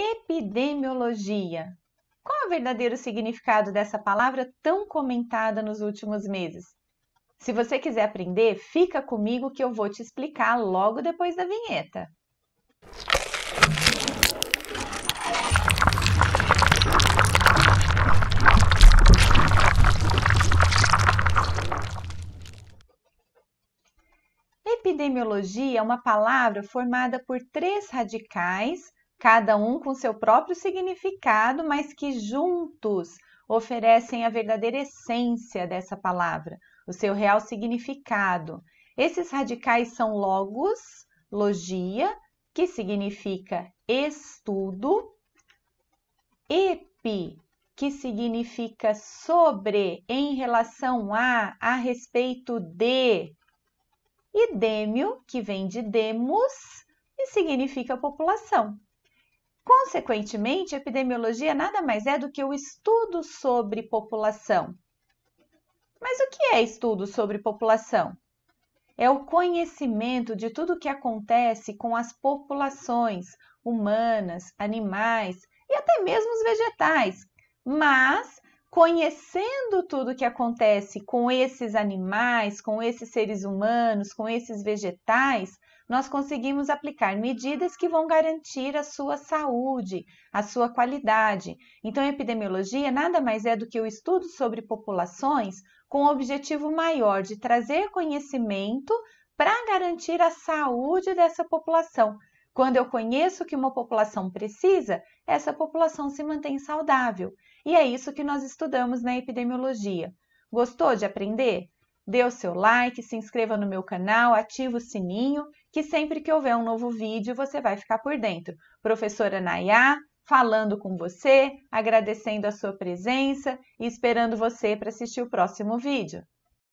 Epidemiologia. Qual é o verdadeiro significado dessa palavra tão comentada nos últimos meses? Se você quiser aprender, fica comigo que eu vou te explicar logo depois da vinheta. Epidemiologia é uma palavra formada por três radicais cada um com seu próprio significado, mas que juntos oferecem a verdadeira essência dessa palavra, o seu real significado. Esses radicais são logos, logia, que significa estudo, epi, que significa sobre, em relação a, a respeito de, e dêmio, que vem de demos e significa população. Consequentemente, epidemiologia nada mais é do que o estudo sobre população. Mas o que é estudo sobre população? É o conhecimento de tudo o que acontece com as populações humanas, animais e até mesmo os vegetais. Mas conhecendo tudo o que acontece com esses animais, com esses seres humanos, com esses vegetais, nós conseguimos aplicar medidas que vão garantir a sua saúde, a sua qualidade. Então, epidemiologia nada mais é do que o estudo sobre populações com o objetivo maior de trazer conhecimento para garantir a saúde dessa população. Quando eu conheço que uma população precisa, essa população se mantém saudável. E é isso que nós estudamos na epidemiologia. Gostou de aprender? dê o seu like, se inscreva no meu canal, ative o sininho, que sempre que houver um novo vídeo você vai ficar por dentro. Professora Nayá, falando com você, agradecendo a sua presença e esperando você para assistir o próximo vídeo.